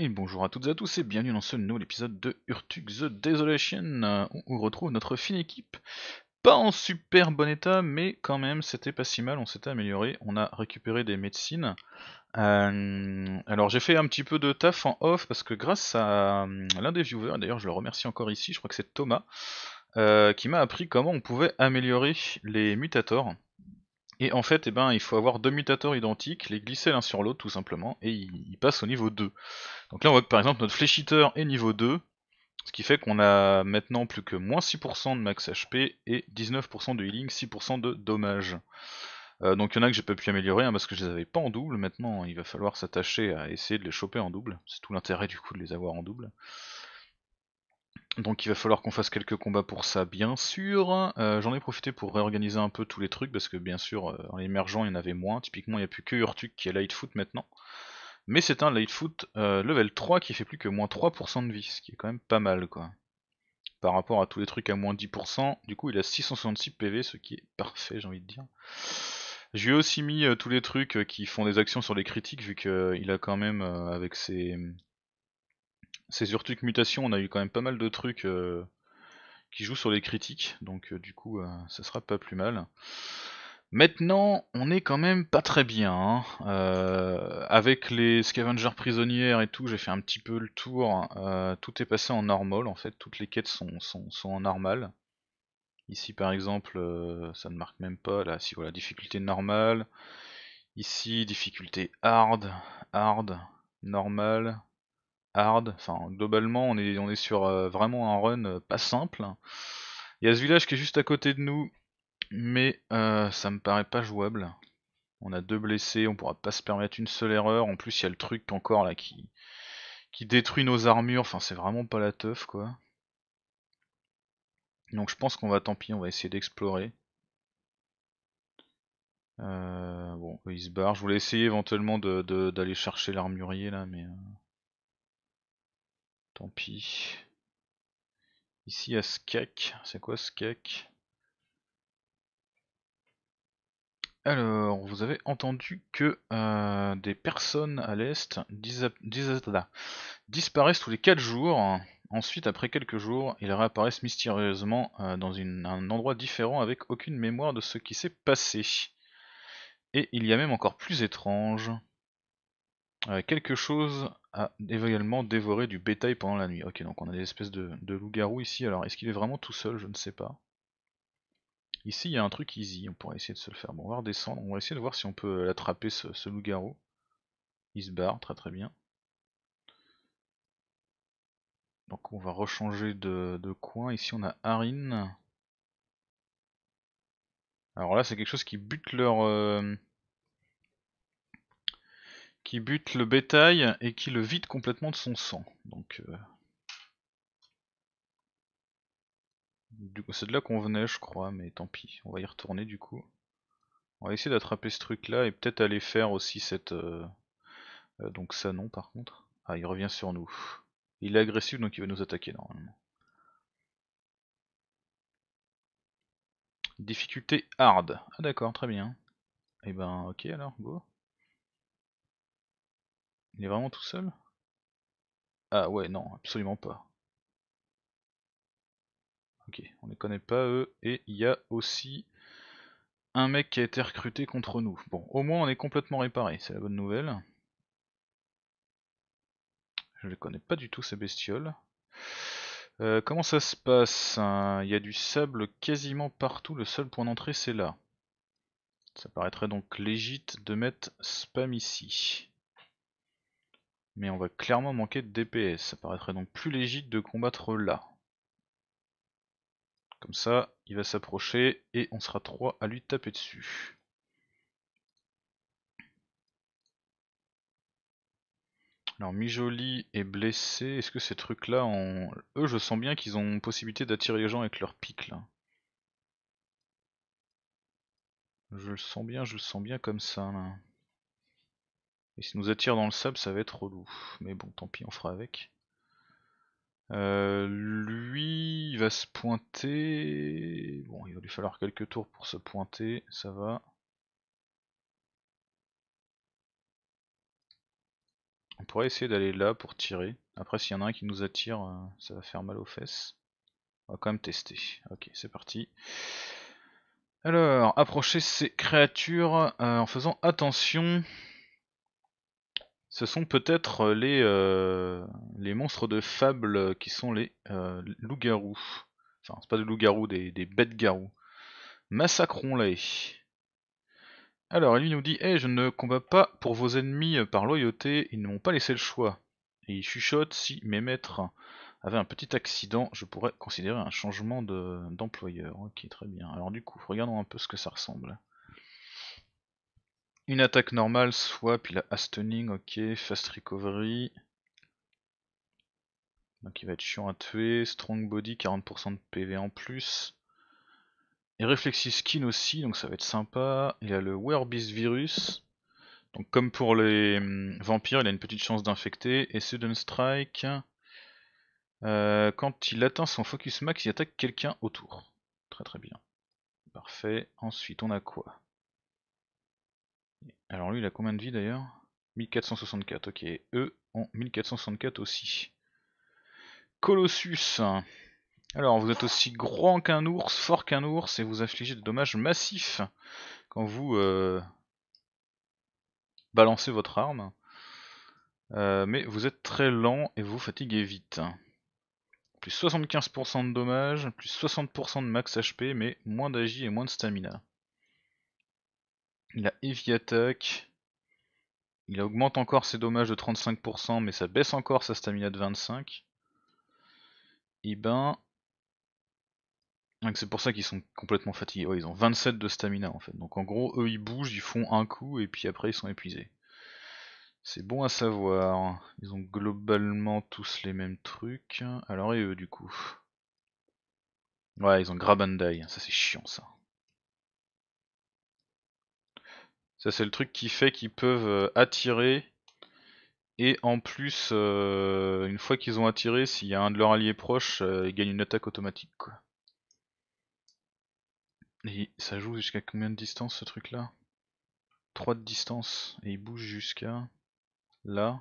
Et bonjour à toutes et à tous et bienvenue dans ce nouvel épisode de Urtuk The Desolation où on retrouve notre fine équipe. Pas en super bon état mais quand même c'était pas si mal, on s'était amélioré, on a récupéré des médecines. Euh, alors j'ai fait un petit peu de taf en off parce que grâce à euh, l'un des viewers, d'ailleurs je le remercie encore ici, je crois que c'est Thomas, euh, qui m'a appris comment on pouvait améliorer les mutators. Et en fait, eh ben, il faut avoir deux mutateurs identiques, les glisser l'un sur l'autre tout simplement, et ils, passent au niveau 2. Donc là on voit que par exemple notre fléchiteur est niveau 2, ce qui fait qu'on a maintenant plus que moins 6% de max HP et 19% de healing, 6% de dommage euh, donc il y en a que j'ai pas pu améliorer hein, parce que je les avais pas en double, maintenant il va falloir s'attacher à essayer de les choper en double, c'est tout l'intérêt du coup de les avoir en double. Donc il va falloir qu'on fasse quelques combats pour ça, bien sûr. Euh, j'en ai profité pour réorganiser un peu tous les trucs, parce que bien sûr, euh, en émergeant, il y en avait moins. Typiquement, il n'y a plus que Urtuk qui est Lightfoot maintenant. Mais c'est un Lightfoot euh, level 3 qui fait plus que moins 3% de vie, ce qui est quand même pas mal, quoi. Par rapport à tous les trucs à moins 10%, du coup il a 666 PV, ce qui est parfait, j'ai envie de dire. J'ai aussi mis tous les trucs qui font des actions sur les critiques, vu qu'il a quand même, avec ses ces surtout que Mutation, on a eu quand même pas mal de trucs euh, qui jouent sur les critiques, donc euh, du coup, euh, ça sera pas plus mal. Maintenant, on est quand même pas très bien. Hein. avec les scavengers prisonnières et tout, j'ai fait un petit peu le tour. tout est passé en normal, en fait. Toutes les quêtes sont, en normal. Ici, par exemple, ça ne marque même pas. Là, si voilà, difficulté normale. Ici, difficulté hard, hard, normal, hard. Enfin, globalement, on est, on est sur euh, vraiment un run euh, pas simple. Il y a ce village qui est juste à côté de nous, mais euh, ça me paraît pas jouable. On a deux blessés, on pourra pas se permettre une seule erreur. En plus, il y a le truc encore là qui, qui détruit nos armures. Enfin, c'est vraiment pas la teuf quoi. Donc je pense qu'on va, tant pis, on va essayer d'explorer. bon, il se barre, Je voulais essayer éventuellement d'aller chercher l'armurier là, mais Tant pis. Ici à Skak, c'est quoi Skak Alors, vous avez entendu que euh, des personnes à l'est disparaissent tous les 4 jours. Ensuite, après quelques jours, ils réapparaissent mystérieusement euh, dans un endroit différent avec aucune mémoire de ce qui s'est passé. Et il y a même encore plus étrange. Euh, quelque chose a également dévoré du bétail pendant la nuit. Ok, donc on a des espèces de, loups-garous ici. Alors, est-ce qu'il est vraiment tout seul Je ne sais pas. Ici, il y a un truc easy. On pourrait essayer de se le faire. Bon, on va redescendre. On va essayer de voir si on peut l'attraper, ce, loup-garou. Il se barre, très très bien. Donc on va rechanger de, coin. Ici, on a Harin. Alors là, c'est quelque chose qui bute leur... Euh, qui bute le bétail et qui le vide complètement de son sang. Donc, euh, du c'est de là qu'on venait, je crois, mais tant pis, on va y retourner du coup. On va essayer d'attraper ce truc-là et peut-être aller faire aussi cette. Euh, euh, donc ça non, par contre. Ah, il revient sur nous. Il est agressif, donc il va nous attaquer normalement. Difficulté hard. Ah d'accord, très bien. Et eh ben ok alors, go. Il est vraiment tout seul Ah ouais, non, absolument pas. Ok, on les connaît pas eux, et il y a aussi un mec qui a été recruté contre nous. Bon, au moins on est complètement réparé, c'est la bonne nouvelle. Je les connais pas du tout ces bestioles. Euh, comment ça se passe hein? Il y a du sable quasiment partout, le seul point d'entrée c'est là. Ça paraîtrait donc légit de mettre spam ici. Mais on va clairement manquer de DPS, ça paraîtrait donc plus légitime de combattre là. Comme ça, il va s'approcher et on sera trois à lui taper dessus. Alors Mijoli est blessé, est-ce que ces trucs-là, ont... eux je sens bien qu'ils ont possibilité d'attirer les gens avec leurs pics là. Je le sens bien, je le sens bien comme ça là. Et s'il nous attire dans le sable, ça va être relou. Mais bon, tant pis, on fera avec. Euh, lui, il va se pointer. Bon, il va lui falloir quelques tours pour se pointer, ça va. On pourrait essayer d'aller là pour tirer. Après, s'il y en a un qui nous attire, euh, ça va faire mal aux fesses. On va quand même tester. Ok, c'est parti. Alors, approcher ces créatures euh, en faisant attention. Ce sont peut-être euh, les, euh, les monstres de fable euh, qui sont les loups-garous. Enfin, c'est pas des loups-garous, des, bêtes-garous. Massacrons-les. Alors, lui nous dit Eh, je ne combats pas pour vos ennemis par loyauté, ils ne m'ont pas laissé le choix. Et il chuchote Si mes maîtres avaient un petit accident, je pourrais considérer un changement d'employeur. ok, très bien. Alors, du coup, regardons un peu ce que ça ressemble une attaque normale, swap, il a Astoning, ok, fast recovery. Donc il va être chiant à tuer, strong body, 40% de PV en plus. Et Reflexiskin Skin aussi, donc ça va être sympa. Il a le werebeast Virus. Donc comme pour les hum, vampires, il a une petite chance d'infecter. Et Sudden Strike. Euh, quand il atteint son focus max, il attaque quelqu'un autour. Très très bien. Parfait. Ensuite, on a quoi alors lui, il a combien de vie d'ailleurs 1464, ok. eux ont 1464 aussi. Colossus. Alors, vous êtes aussi grand qu'un ours, fort qu'un ours, et vous infligez des dommages massifs quand vous euh, balancez votre arme. Euh, mais vous êtes très lent et vous fatiguez vite. Plus 75% de dommages, plus 60% de max HP, mais moins d'agi et moins de stamina. Il a Heavy Attack. Il augmente encore ses dommages de 35%, mais ça baisse encore sa stamina de 25. Et eh ben. C'est pour ça qu'ils sont complètement fatigués. ils ont 27 de stamina en fait. Donc en gros, eux ils bougent, ils font un coup et puis après ils sont épuisés. C'est bon à savoir. Ils ont globalement tous les mêmes trucs. Alors et eux du coup Ouais, ils ont grab Ça c'est chiant ça. c'est le truc qui fait qu'ils peuvent euh, attirer et en plus euh, une fois qu'ils ont attiré, s'il y a un de leurs alliés proches, euh, ils gagnent une attaque automatique Et ça joue jusqu'à combien de distance ce truc là 3 de distance et il bouge jusqu'à là.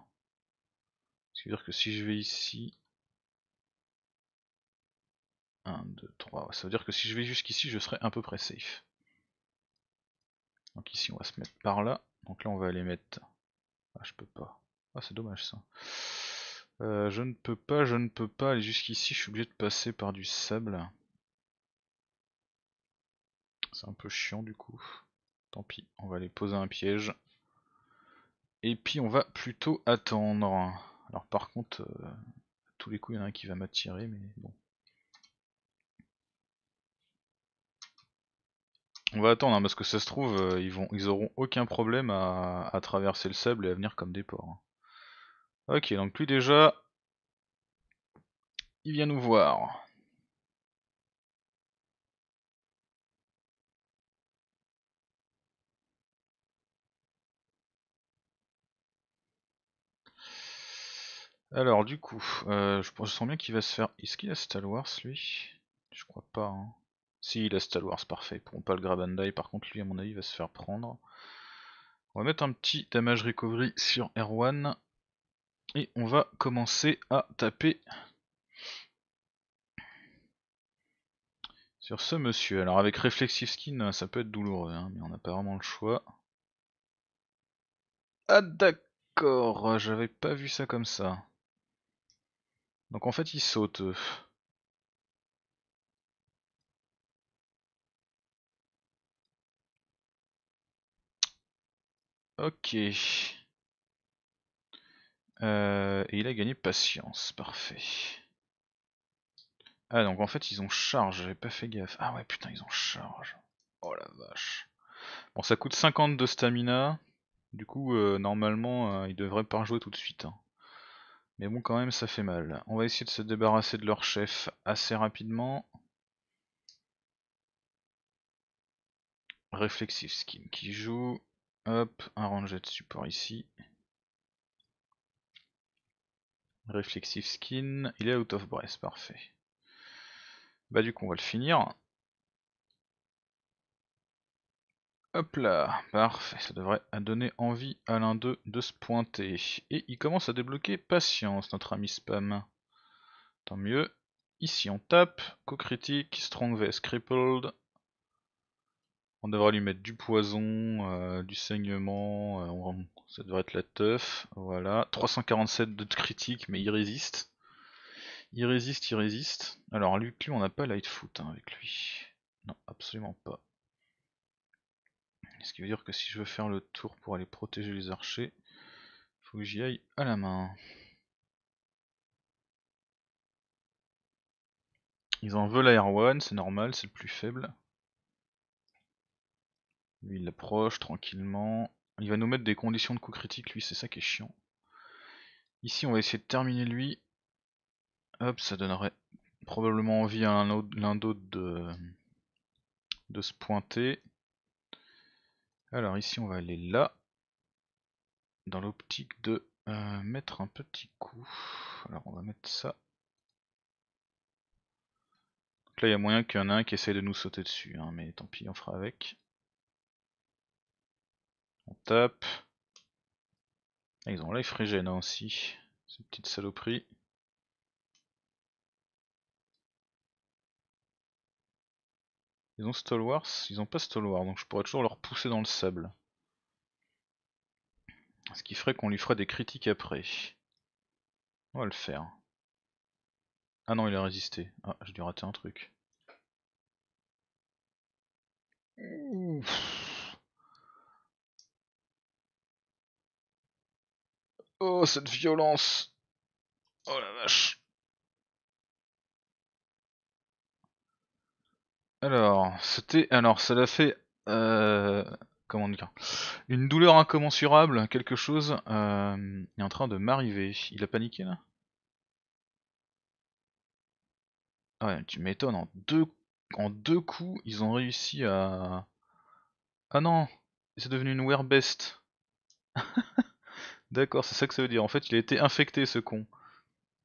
Ce qui veut dire que si je vais ici. 1, 2, 3. Ça veut dire que si je vais jusqu'ici, je serai à peu près safe. Donc ici on va se mettre par là. Donc là on va aller mettre... Ah je peux pas. Ah c'est dommage ça. Euh, je ne peux pas, je ne peux pas aller jusqu'ici, je suis obligé de passer par du sable. C'est un peu chiant du coup. Tant pis, on va aller poser un piège. Et puis on va plutôt attendre. Alors par contre, euh, tous les coups il y en a un qui va m'attirer, mais bon. On va attendre, hein, parce que ça se trouve, euh, ils, vont, ils auront aucun problème à, traverser le sable et à venir comme des porcs. Hein. Ok, donc lui déjà, il vient nous voir. Alors du coup, euh, je, sens bien qu'il va se faire... Est-ce qu'il a Star lui Je crois pas. Hein. Si, il a Star parfait. Pour pas le grab par contre, lui, à mon avis, va se faire prendre. On va mettre un petit damage recovery sur Erwan. Et on va commencer à taper sur ce monsieur. Alors avec Reflexive Skin, ça peut être douloureux, hein, mais on n'a pas vraiment le choix. Ah d'accord, j'avais pas vu ça comme ça. Donc en fait il saute. Ok. Euh, et il a gagné patience, parfait. Ah donc en fait ils ont charge, j'avais pas fait gaffe. Ah ouais putain ils ont charge. Oh la vache. Bon ça coûte 50 de stamina. Du coup euh, normalement euh, ils devraient pas jouer tout de suite. Hein. Mais bon quand même ça fait mal. On va essayer de se débarrasser de leur chef assez rapidement. Reflexive Skin qui joue. Hop, un ranger de support ici. Reflexive skin, il est out of breath, parfait. Bah du coup on va le finir. Hop là, parfait, ça devrait donner envie à l'un d'eux de se pointer. Et il commence à débloquer patience, notre ami spam. Tant mieux. Ici on tape, co-critique, strong vest, crippled, on devra lui mettre du poison, euh, du saignement, euh, ça devrait être la teuf, voilà. 347 de critique, mais il résiste. Il résiste, il résiste. Alors lui, on n'a pas Lightfoot foot hein, avec lui. Non, absolument pas. Ce qui veut dire que si je veux faire le tour pour aller protéger les archers, faut que j'y aille à la main. Ils en veulent à One, c'est normal, c'est le plus faible. Lui il approche tranquillement. Il va nous mettre des conditions de coup critique lui, c'est ça qui est chiant. Ici on va essayer de terminer lui. Hop, ça donnerait probablement envie à l'un d'autre de, de se pointer. Alors ici on va aller là, dans l'optique de euh, mettre un petit coup. Alors on va mettre ça. Donc là il y a moyen qu'il y en a un qui essaye de nous sauter dessus, hein, mais tant pis on fera avec. On tape. Ah, ils ont les aussi, ces petites saloperies. Ils ont stalwart Ils ont pas stalwart donc je pourrais toujours leur pousser dans le sable. Ce qui ferait qu'on lui ferait des critiques après. On va le faire. Ah non, il a résisté. Ah, j'ai dû rater un truc. Oh, cette violence Oh la vache Alors, c'était... Alors, ça l'a fait... Euh... Comment dire Une douleur incommensurable, quelque chose euh, est en train de m'arriver. Il a paniqué là Ah ouais, tu m'étonnes, en deux... en deux coups, ils ont réussi à... Ah non C'est devenu une ah D'accord, c'est ça que ça veut dire. En fait, il a été infecté, ce con.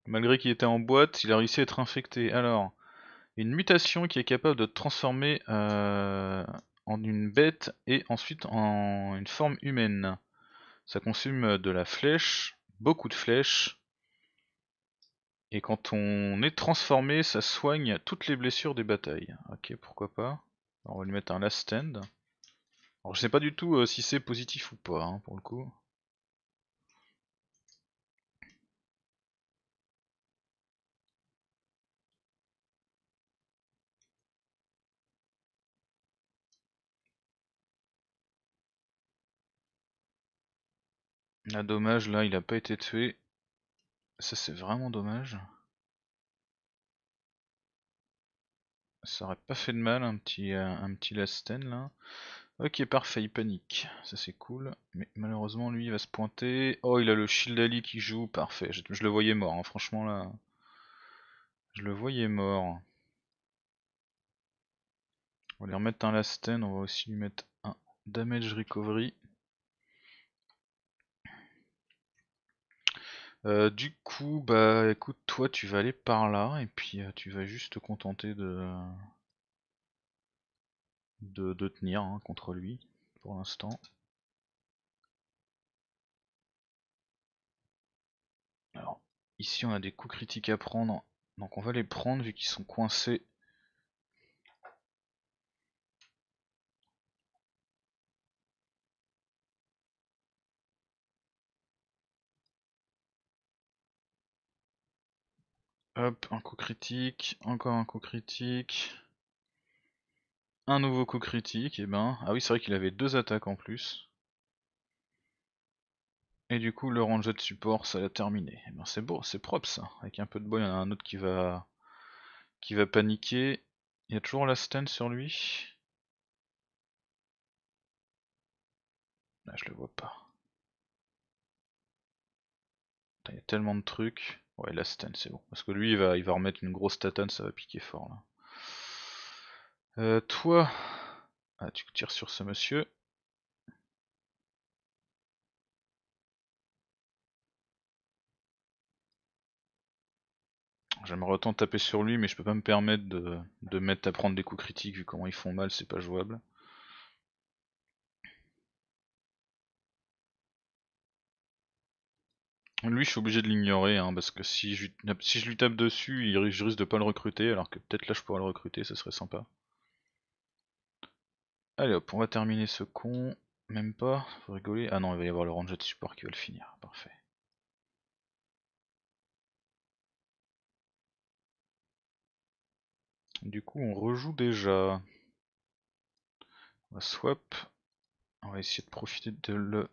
Malgré qu'il était en boîte, il a réussi à être infecté. Alors, une mutation qui est capable de transformer euh, en une bête et ensuite en une forme humaine. Ça consomme de la flèche, beaucoup de flèches. Et quand on est transformé, ça soigne toutes les blessures des batailles. Ok, pourquoi pas. on va lui mettre un last stand. Alors je sais pas du tout euh, si c'est positif ou pas, hein, pour le coup. Ah, dommage là il a pas été tué. Ça c'est vraiment dommage. Ça aurait pas fait de mal un petit, euh, un petit lasten là. Ok parfait, il panique, ça c'est cool, mais malheureusement lui il va se pointer, oh il a le shield Ali qui joue, parfait, je, le voyais mort, hein. franchement là, je le voyais mort. On va lui remettre un lasten, on va aussi lui mettre un damage recovery, Euh, du coup, bah écoute, toi tu vas aller par là et puis euh, tu vas juste te contenter de de, tenir hein, contre lui pour l'instant. Alors ici on a des coups critiques à prendre, donc on va les prendre vu qu'ils sont coincés Hop, un coup critique, encore un coup critique. Un nouveau coup critique, et eh ben... Ah oui, c'est vrai qu'il avait deux attaques en plus. Et du coup, le ranger de support, ça l'a terminé. et eh ben, c'est beau, c'est propre ça. Avec un peu de bois il y en a un autre qui va... qui va paniquer. Il y a toujours la stun sur lui. Là, je le vois pas. Il y a tellement de trucs. Ouais, la stun c'est bon. Parce que lui, il va, il va remettre une grosse tatane, ça va piquer fort là. Euh, toi, ah, tu tires sur ce monsieur. J'aimerais autant taper sur lui, mais je peux pas me permettre de, de mettre à prendre des coups critiques vu comment ils font mal, c'est pas jouable. Lui, je suis obligé de l'ignorer, hein, parce que si je, lui tape dessus, il, je risque de pas le recruter, alors que peut-être là je pourrais le recruter, ce serait sympa. Allez hop, on va terminer ce con. Même pas, faut rigoler. Ah non, il va y avoir le ranger de support qui va le finir, parfait. Du coup, on rejoue déjà. On va swap. On va essayer de profiter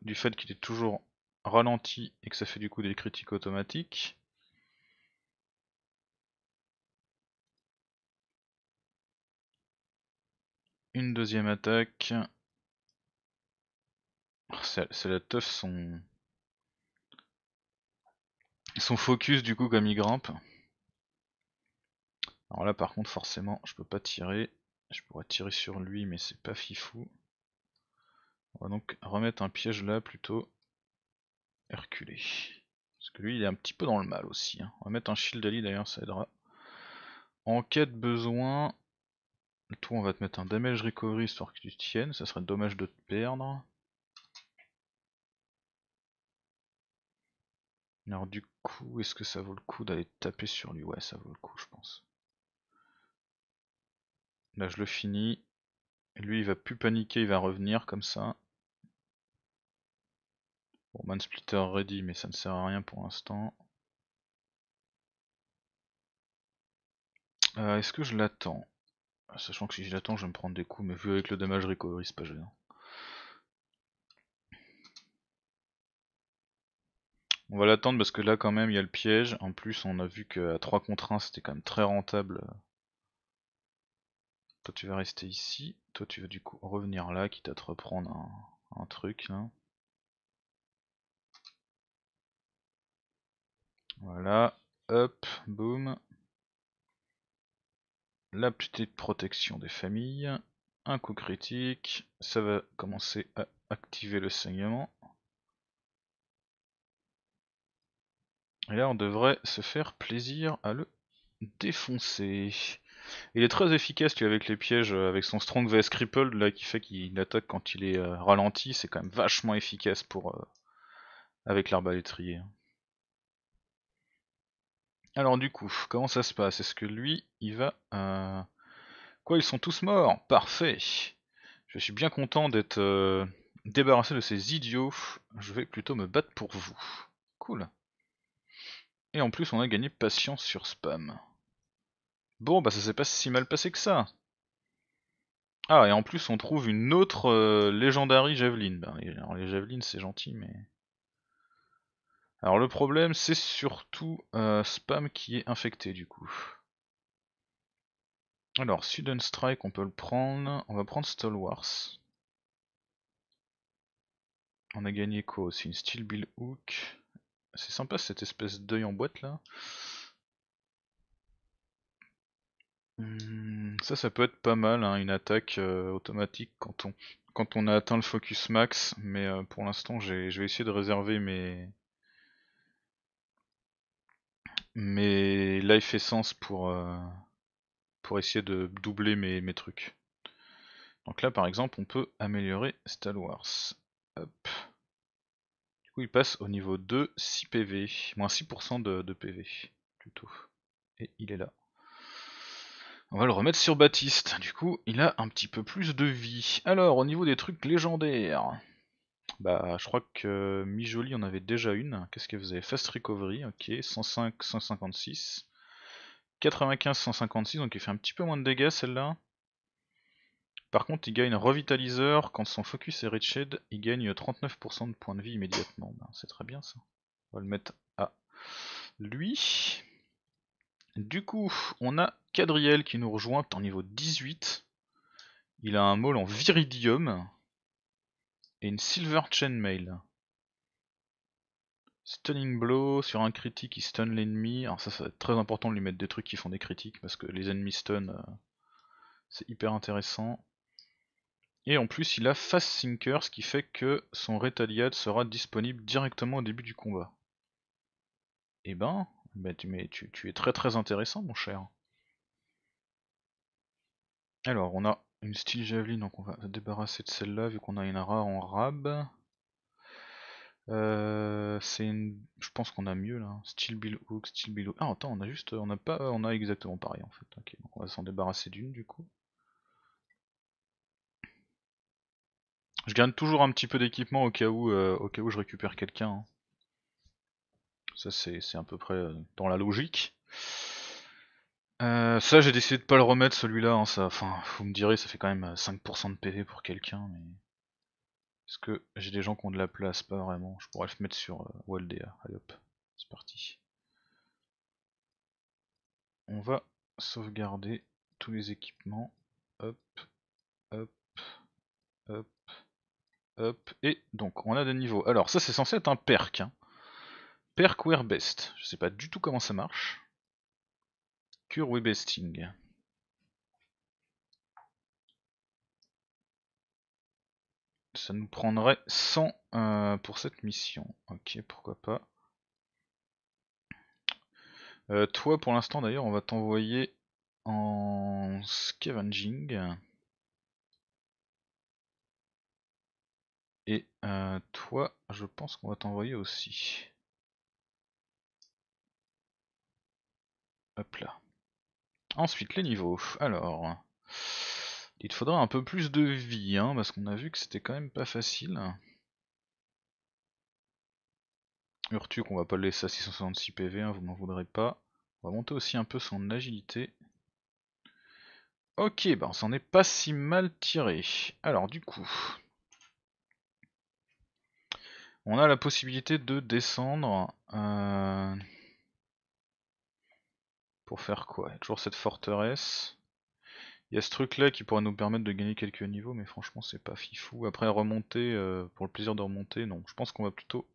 du fait qu'il est toujours ralenti et que ça fait du coup des critiques automatiques. Une deuxième attaque. Oh, c'est la teuf son... son focus du coup comme il grimpe. Alors là par contre forcément je peux pas tirer. Je pourrais tirer sur lui mais c'est pas fifou. On va donc remettre un piège là plutôt. Herculé. Parce que lui, il est un petit peu dans le mal aussi. Hein. On va mettre un shield ali d'ailleurs, ça aidera. Enquête, besoin. tout on va te mettre un damage recovery histoire que tu tiennes. Ça serait dommage de te perdre. Alors, du coup, est-ce que ça vaut le coup d'aller taper sur lui Ouais, ça vaut le coup, je pense. Là, je le finis. Lui, il va plus paniquer, il va revenir comme ça. Bon, splitter ready, mais ça ne sert à rien pour l'instant. Euh, est-ce que je l'attends Sachant que si je l'attends, je vais me prendre des coups, mais vu avec le damage recovery, c'est pas gênant. On va l'attendre parce que là, quand même, il y a le piège. En plus, on a vu qu'à 3 contre 1, c'était quand même très rentable. Toi, tu vas rester ici. Toi, tu vas du coup revenir là, quitte à te reprendre un, un truc. Là. Voilà, hop, boum. La petite protection des familles. Un coup critique. Ça va commencer à activer le saignement. Et là, on devrait se faire plaisir à le défoncer. Il est très efficace avec les pièges, euh, avec son Strong vs Crippled là, qui fait qu'il attaque quand il est euh, ralenti. C'est quand même vachement efficace pour euh, avec l'arbalétrier. Alors du coup, comment ça se passe Est-ce que lui, il va... Euh, quoi, ils sont tous morts Parfait Je suis bien content d'être euh, débarrassé de ces idiots. Je vais plutôt me battre pour vous. Cool. Et en plus, on a gagné patience sur spam. Bon, bah ça s'est pas si mal passé que ça. Ah, et en plus, on trouve une autre euh, légendarie javeline. Bah, alors les javelines, c'est gentil, mais... Alors le problème c'est surtout euh, spam qui est infecté du coup. Alors Sudden Strike on peut le prendre, on va prendre stalwarts. On a gagné quoi aussi Une Steel Bill Hook. C'est sympa cette espèce d'œil en boîte là. Hum, ça ça peut être pas mal, hein, une attaque euh, automatique quand on, a atteint le focus max, mais euh, pour l'instant je vais essayer de réserver mes, mais là, il fait sens pour, euh, pour essayer de doubler mes, trucs. Donc là, par exemple, on peut améliorer Stalwars. Hop. Du coup, il passe au niveau 2, 6 PV, moins 6% de, de PV plutôt Et il est là. On va le remettre sur Baptiste. Du coup, il a un petit peu plus de vie. Alors, au niveau des trucs légendaires. Bah, je crois que Mijoli en avait déjà une. Qu'est-ce qu'elle faisait Fast Recovery, ok, 105, 156. 95, 156, donc il fait un petit peu moins de dégâts celle-là. Par contre, il gagne Revitaliseur. Quand son focus est reached, il gagne 39% de points de vie immédiatement. Ben, c'est très bien ça. On va le mettre à lui. Du coup, on a Cadriel qui nous rejoint en niveau 18. Il a un maul en Viridium et une Silver Chainmail. Stunning Blow sur un critique qui stun l'ennemi. Alors ça, c'est très important de lui mettre des trucs qui font des critiques parce que les ennemis stun, euh, c'est hyper intéressant. Et en plus, il a Fast Sinker, ce qui fait que son retaliate sera disponible directement au début du combat. Eh ben, tu es très très intéressant, mon cher. Alors, on a une style javeline, donc on va se débarrasser de celle-là vu qu'on a une rare en rab. Euh, c'est une... Je pense qu'on a mieux là. Hein. Steel Bill Hook, Steel Bill Ah attends, on a juste. On a pas. On a exactement pareil en fait. Ok, donc on va s'en débarrasser d'une du coup. Je gagne toujours un petit peu d'équipement au cas où euh, au cas où je récupère quelqu'un. Hein. Ça c'est à peu près euh, dans la logique. Euh, ça, j'ai décidé de pas le remettre celui-là. Hein, enfin, vous me direz, ça fait quand même 5% euh, de PV pour quelqu'un. Mais... Est-ce que j'ai des gens qui ont de la place Pas vraiment. Je pourrais le mettre sur euh, Waldea. Allez hop, c'est parti. On va sauvegarder tous les équipements. Hop, hop, hop, hop. Et donc, on a des niveaux. Alors, ça, c'est censé être un perk. Hein. Perk Wear Best. Je sais pas du tout comment ça marche. Cure Webesting. Ça nous prendrait 100 euh, pour cette mission. Ok, pourquoi pas. Euh, toi, pour l'instant d'ailleurs, on va t'envoyer en scavenging. Et euh, toi, je pense qu'on va t'envoyer aussi. Hop là. Ensuite, les niveaux. Alors, il te faudra un peu plus de vie, hein, parce qu'on a vu que c'était quand même pas facile. Urtuk on va pas le laisser à 666 PV, hein, vous m'en voudrez pas. On va monter aussi un peu son agilité. Ok, bah on s'en est pas si mal tiré. Alors du coup, on a la possibilité de descendre. Euh, pour faire quoi Toujours cette forteresse. Il y a ce truc là qui pourrait nous permettre de gagner quelques niveaux, mais franchement c'est pas fifou. Après remonter, euh, pour le plaisir de remonter, non. Je pense qu'on va plutôt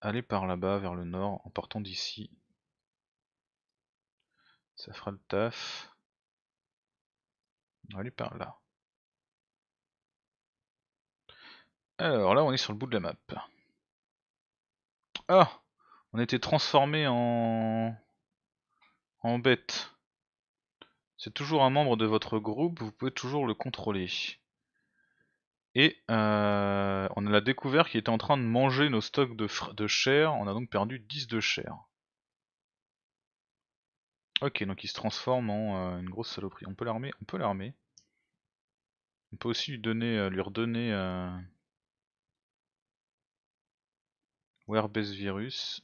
aller par là-bas, vers le nord, en partant d'ici. Ça fera le taf. On va aller par là. Alors là on est sur le bout de la map. Ah On était transformé en bête, C'est toujours un membre de votre groupe, vous pouvez toujours le contrôler. Et euh, on a découvert qu'il était en train de manger nos stocks de, de chair, on a donc perdu 10 de chair. Ok, donc il se transforme en euh, une grosse saloperie. On peut l'armer On peut l'armer. On peut aussi lui, donner, euh, lui redonner... Euh... Wearbase virus.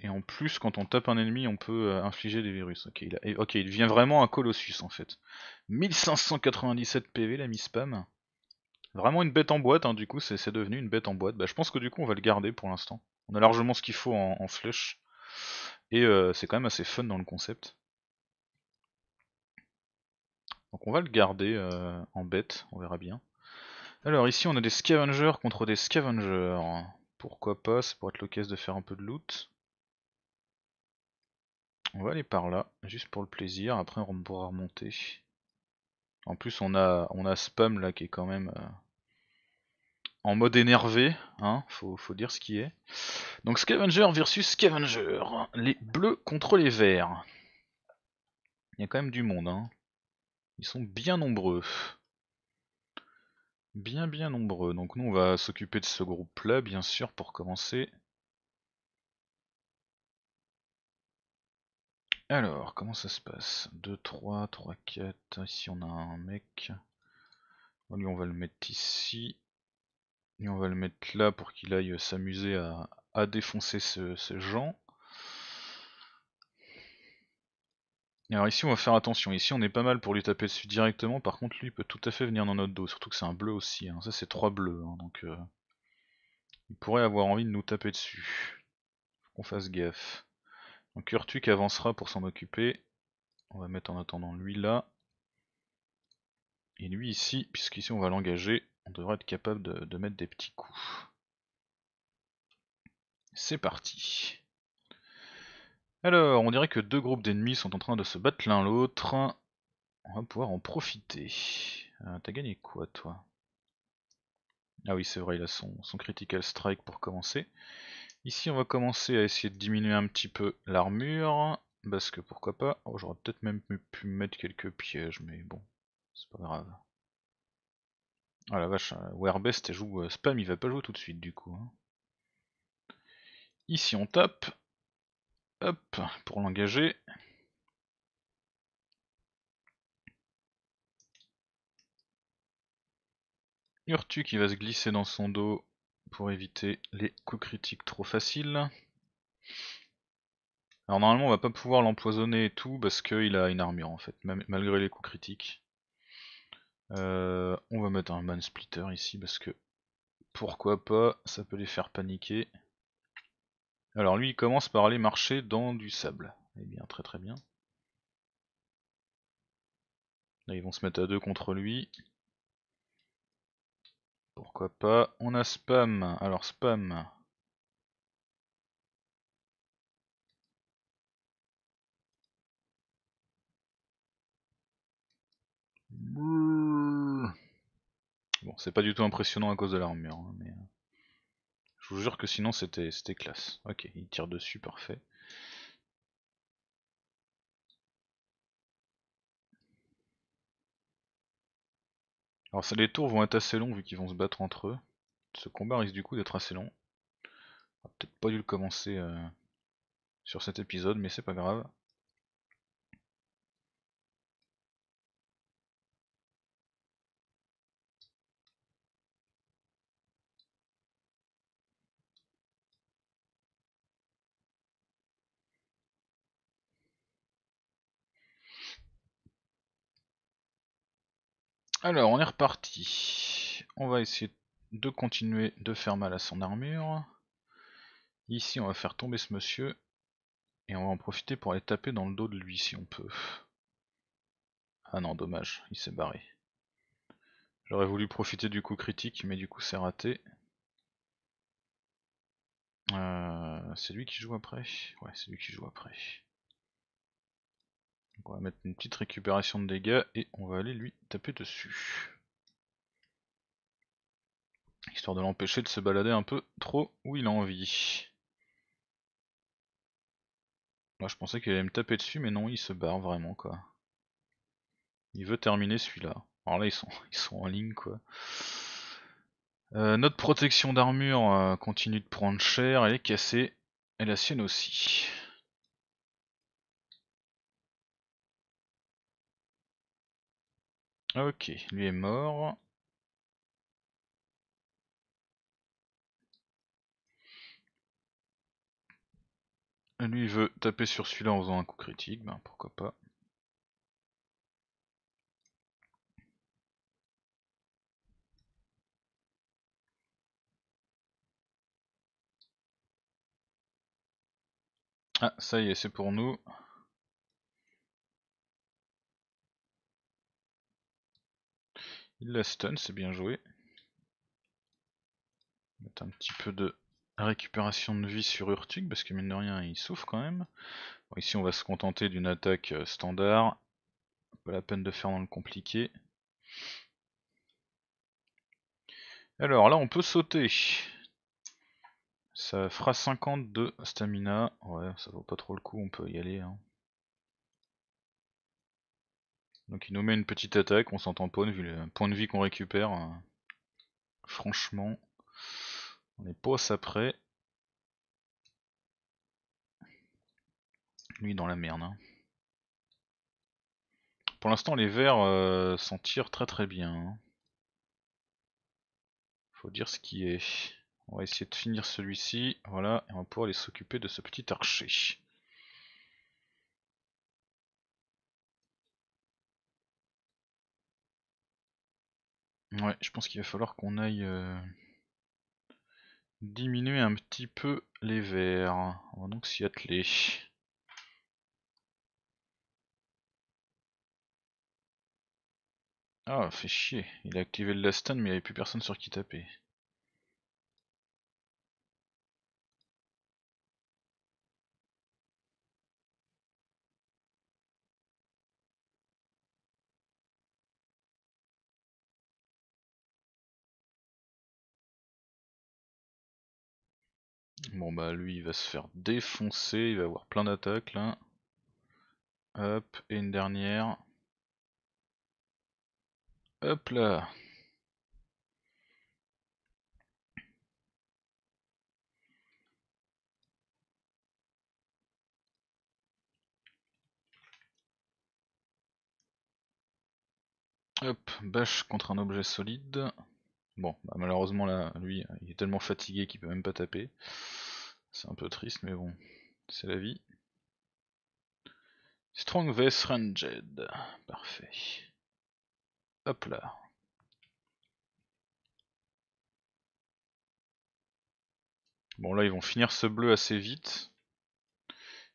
Et en plus, quand on tape un ennemi, on peut euh, infliger des virus. Ok, il, devient vraiment un colossus en fait. 1597 PV la misspam spam Vraiment une bête en boîte, hein, du coup, c'est devenu une bête en boîte. Bah, je pense que du coup, on va le garder pour l'instant. On a largement ce qu'il faut en, en, flèche. Et euh, c'est quand même assez fun dans le concept. Donc on va le garder euh, en bête, on verra bien. Alors ici on a des scavengers contre des scavengers. Pourquoi pas, c'est pour être l'occasion de faire un peu de loot. On va aller par là, juste pour le plaisir, après on pourra remonter. En plus on a on a spam là qui est quand même euh, en mode énervé, hein, faut, dire ce qui est. Donc Scavenger versus Scavenger, les bleus contre les verts. Il y a quand même du monde, hein. Ils sont bien nombreux. Bien bien nombreux. Donc nous on va s'occuper de ce groupe là bien sûr pour commencer. Alors, comment ça se passe 2, 3, 3, 4. Ici, on a un mec. Lui, on va le mettre ici. Et on va le mettre là pour qu'il aille s'amuser à, défoncer ce, ce gens. Alors ici on va faire attention, ici on est pas mal pour lui taper dessus directement, par contre lui il peut tout à fait venir dans notre dos, surtout que c'est un bleu aussi, hein. ça c'est 3 bleus, hein. donc euh, il pourrait avoir envie de nous taper dessus, faut qu'on fasse gaffe. Donc Urtuk avancera pour s'en occuper. On va mettre en attendant lui là. Et lui ici, puisqu'ici on va l'engager, on devrait être capable de, mettre des petits coups. C'est parti. Alors, on dirait que deux groupes d'ennemis sont en train de se battre l'un l'autre. On va pouvoir en profiter. Euh, t'as gagné quoi toi Ah oui c'est vrai, il a son critical strike pour commencer. Ici, on va commencer à essayer de diminuer un petit peu l'armure, parce que pourquoi pas. Oh, J'aurais peut-être même pu mettre quelques pièges, mais bon, c'est pas grave. Ah la vache, euh, Werbest joue euh, spam, il va pas jouer tout de suite du coup. Hein. Ici on tape, hop, pour l'engager. Urtu qui va se glisser dans son dos pour éviter les coups critiques trop faciles. Alors normalement on va pas pouvoir l'empoisonner et tout parce qu'il a une armure en fait, malgré les coups critiques. Euh, on va mettre un man splitter ici parce que pourquoi pas, ça peut les faire paniquer. Alors lui il commence par aller marcher dans du sable. Eh bien très très bien. Là ils vont se mettre à deux contre lui. Pourquoi pas. On a spam. Alors spam. Bon, c'est pas du tout impressionnant à cause de l'armure, hein, mais euh, je vous jure que sinon c'était classe. Ok, il tire dessus, parfait. Alors ça, les tours vont être assez longs vu qu'ils vont se battre entre eux. Ce combat risque du coup d'être assez long. On peut-être pas dû le commencer euh, sur cet épisode, mais c'est pas grave. Alors, on est reparti. On va essayer de continuer de faire mal à son armure. Ici, on va faire tomber ce monsieur. Et on va en profiter pour aller taper dans le dos de lui si on peut. Ah non, dommage, il s'est barré. J'aurais voulu profiter du coup critique, mais du coup c'est raté. Euh, c'est lui qui joue après Ouais, c'est lui qui joue après on va mettre une petite récupération de dégâts et on va aller lui taper dessus. Histoire de l'empêcher de se balader un peu trop où il a envie. Moi je pensais qu'il allait me taper dessus mais non il se barre vraiment quoi. Il veut terminer celui-là. Alors là ils sont, ils sont en ligne quoi. Euh, notre protection d'armure euh, continue de prendre cher, elle est cassée, et la sienne aussi. Ok, lui est mort. Lui veut taper sur celui-là en faisant un coup critique, ben pourquoi pas. Ah, ça y est, c'est pour nous. Il la stun, c'est bien joué. Mettre un petit peu de récupération de vie sur Urtug, parce que mine de rien, il souffre quand même. ici, on va se contenter d'une attaque euh, standard. Pas la peine de faire dans le compliqué. Alors là, on peut sauter. Ça fera 50 de stamina. Ouais, ça vaut pas trop le coup, on peut y aller. Hein. Donc il nous met une petite attaque, on s'en tamponne vu le point de vie qu'on récupère. Hein. Franchement, on est pas assez près. Lui dans la merde. Hein. Pour l'instant les verts euh, s'en tirent très très bien. Hein. Faut dire ce qui est. On va essayer de finir celui-ci, voilà, et on va pouvoir aller s'occuper de ce petit archer. Ouais, je pense qu'il va falloir qu'on aille euh, diminuer un petit peu les verres. On va donc s'y atteler. Ah, fait chier. Il a activé le last stand mais il n'y avait plus personne sur qui taper. Bon bah lui il va se faire défoncer, il va avoir plein d'attaques là. Hop, et une dernière. Hop là Hop, bâche contre un objet solide. Bon, bah malheureusement là, lui, il est tellement fatigué qu'il peut même pas taper. C'est un peu triste, mais bon, c'est la vie. Strong Vest Ranged, parfait. Hop là. Bon là ils vont finir ce bleu assez vite.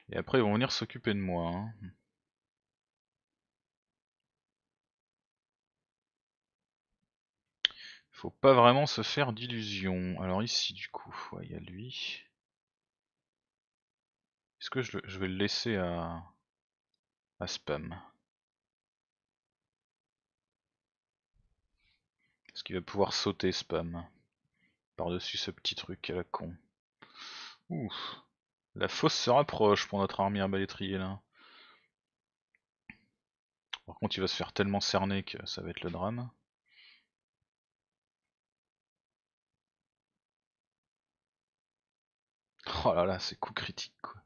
Et après ils vont venir s'occuper de moi. Hein. Faut pas vraiment se faire d'illusions. Alors ici du coup, il y a lui. Est-ce que je, vais le laisser à, à spam Est-ce qu'il va pouvoir sauter spam par-dessus ce petit truc à la con Ouf La fosse se rapproche pour notre armée à balétrier là. Par contre, il va se faire tellement cerner que ça va être le drame. Oh là là, c'est coup critique quoi.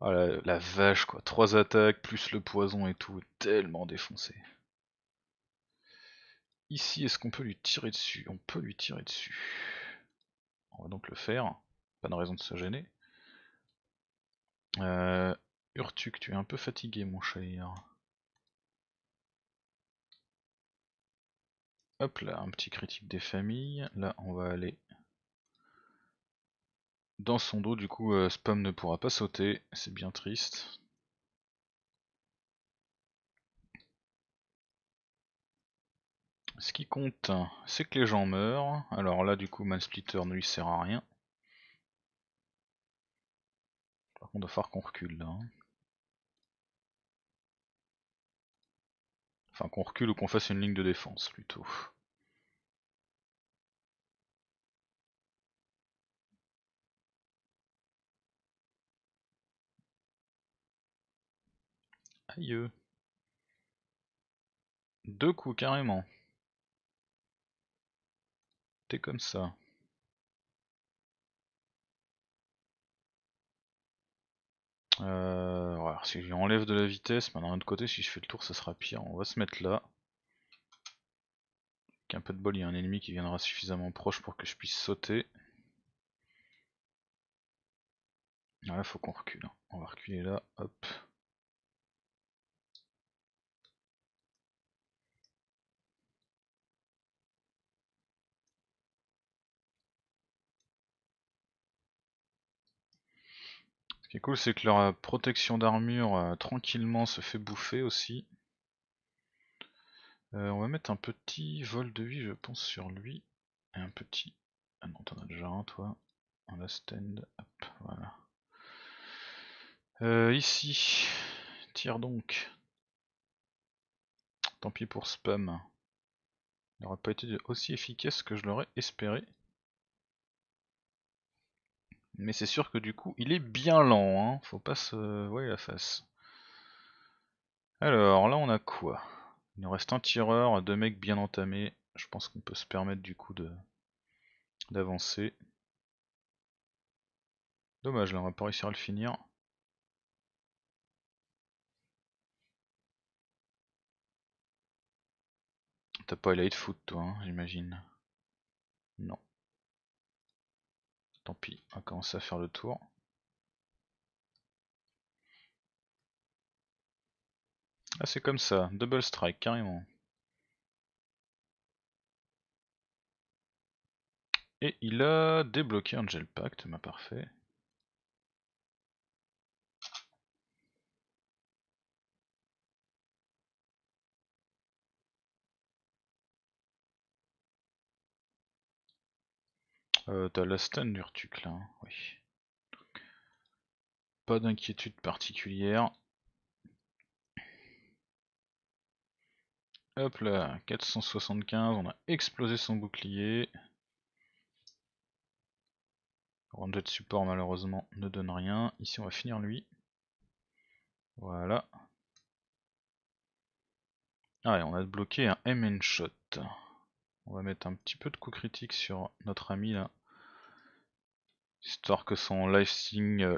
Oh, la, vache quoi, trois attaques, plus le poison et tout, tellement défoncé. Ici, est-ce qu'on peut lui tirer dessus On peut lui tirer dessus. On va donc le faire, pas de raison de se gêner. Euh, Urtuk, tu es un peu fatigué mon cher. Hop là, un petit critique des familles. Là, on va aller dans son dos, du coup euh, Spam ne pourra pas sauter, c'est bien triste. Ce qui compte, c'est que les gens meurent, alors là du coup Splitter ne lui sert à rien. Par contre, il va falloir qu'on recule là. Hein. Enfin qu'on recule ou qu'on fasse une ligne de défense plutôt. Deux coups carrément. T'es comme ça. Euh, alors, si j'enlève de la vitesse, maintenant d'un autre côté, si je fais le tour, ça sera pire. On va se mettre là. Avec un peu de bol, il y a un ennemi qui viendra suffisamment proche pour que je puisse sauter. Ah, là, faut qu'on recule. Hein. On va reculer là, hop. qui cool, c'est que leur euh, protection d'armure euh, tranquillement se fait bouffer aussi. Euh, on va mettre un petit vol de vie je pense, sur lui. Et un petit. Ah non, t'en as déjà un, toi. On la stand. Hop, voilà. ici, tire donc. Tant pis pour spam. Il n'aurait pas été aussi efficace que je l'aurais espéré. Mais c'est sûr que du coup, il est bien lent, hein. Faut pas se voir la face. Alors, là on a quoi Il nous reste un tireur, deux mecs bien entamés. Je pense qu'on peut se permettre du coup de d'avancer. Dommage, là on va pas réussir à le finir. T'as pas de Foot toi, hein, j'imagine. Non. Tant pis, on va commencer à faire le tour. Ah c'est comme ça, double strike carrément. Et il a débloqué Angel Pact, ma parfait. Euh, t'as la stun d'Urtuk là, hein, oui. pas d'inquiétude particulière. Hop là, 475, on a explosé son bouclier. Ranger de support malheureusement ne donne rien. Ici on va finir lui. Voilà. Ah et on a bloqué un MN shot. On va mettre un petit peu de coup critique sur notre ami là. Histoire que son lifestyle,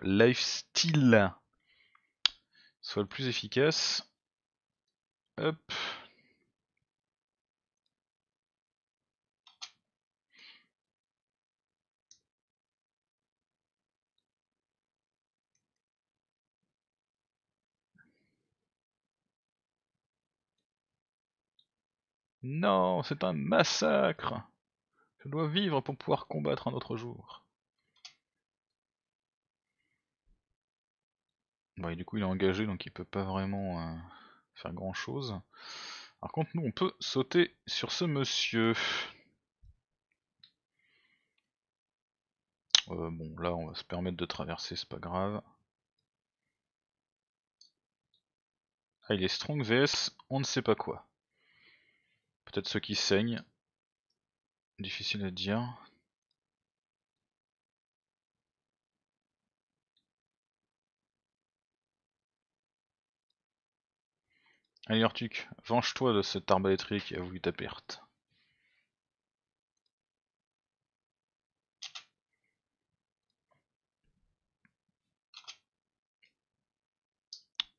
euh, soit le plus efficace. Hop, Non, c'est un massacre Je dois vivre pour pouvoir combattre un autre jour. Bon, du coup, il est engagé, donc il peut pas vraiment euh, faire grand chose. Par contre, nous, on peut sauter sur ce monsieur. Euh, bon, là, on va se permettre de traverser, c'est pas grave. Ah, il est strong vs on ne sait pas quoi. Peut-être ceux qui saignent. Difficile à dire. Allez Ortuc, venge-toi de cette arbalétrier qui a voulu ta perte.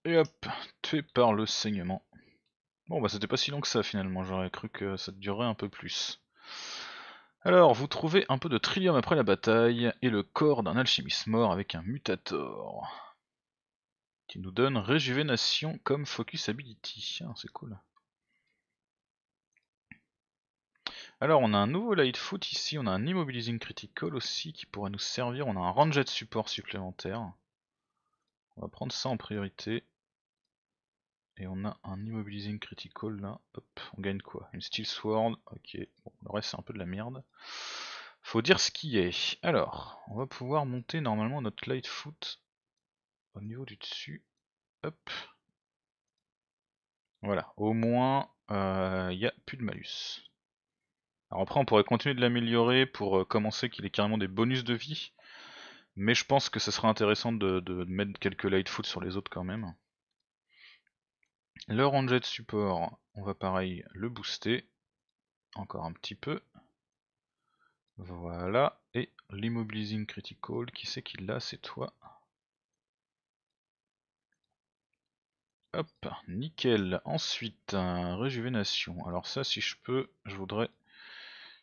Et hop, es par le saignement. Bon bah c'était pas si long que ça finalement, j'aurais cru que ça durerait un peu plus. Alors, vous trouvez un peu de trillium après la bataille, et le corps d'un alchimiste mort avec un mutator. Qui nous donne Réjuvénation comme Focus Ability. c'est cool. Alors, on a un nouveau Lightfoot ici, on a un Immobilizing Critical aussi qui pourrait nous servir. On a un Ranget de support supplémentaire. On va prendre ça en priorité. Et on a un immobilizing critical là. Hop, on gagne quoi Une steel sword. Ok, bon, le reste c'est un peu de la merde. Faut dire ce qui est. Alors, on va pouvoir monter normalement notre light foot au niveau du dessus. Hop. Voilà, au moins il euh, n'y a plus de malus. Alors après on pourrait continuer de l'améliorer pour euh, commencer qu'il ait carrément des bonus de vie. Mais je pense que ce sera intéressant de, de mettre quelques light foot sur les autres quand même. Le ranger de support, on va pareil le booster. Encore un petit peu. Voilà. Et l'immobilizing critical, qui c'est qui l'a C'est toi. Hop, nickel. Ensuite, euh, réjuvénation. Alors ça, si je peux, je voudrais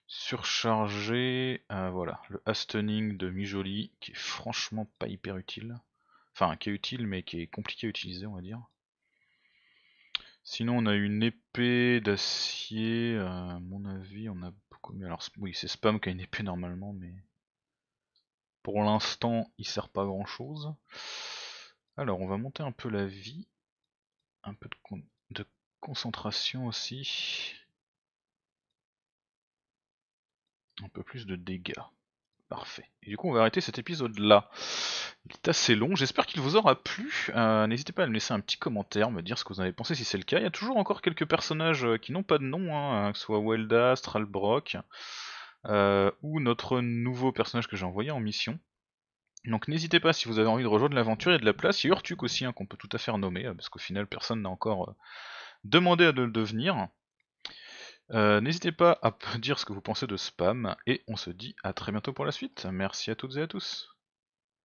surcharger euh, voilà, le hastening de Mijoli, qui est franchement pas hyper utile. Enfin, qui est utile, mais qui est compliqué à utiliser, on va dire. Sinon, on a une épée d'acier. Euh, à mon avis, on a beaucoup mieux. Alors, oui, c'est Spam qui a une épée normalement, mais pour l'instant, il sert pas grand chose. Alors, on va monter un peu la vie. Un peu de, de concentration aussi. Un peu plus de dégâts. Parfait. Et du coup, on va arrêter cet épisode-là. Il est assez long. J'espère qu'il vous aura plu. Euh, n'hésitez pas à me laisser un petit commentaire, me dire ce que vous en avez pensé si c'est le cas. Il y a toujours encore quelques personnages euh, qui n'ont pas de nom, hein, hein, que ce soit Welda, Stralbrock, euh, ou notre nouveau personnage que j'ai envoyé en mission. Donc n'hésitez pas si vous avez envie de rejoindre l'aventure, il y a de la place. Il y a Urtuk aussi, hein, qu'on peut tout à fait nommer, parce qu'au final, personne n'a encore demandé à le devenir. Euh, n'hésitez pas à dire ce que vous pensez de spam et on se dit à très bientôt pour la suite. Merci à toutes et à tous.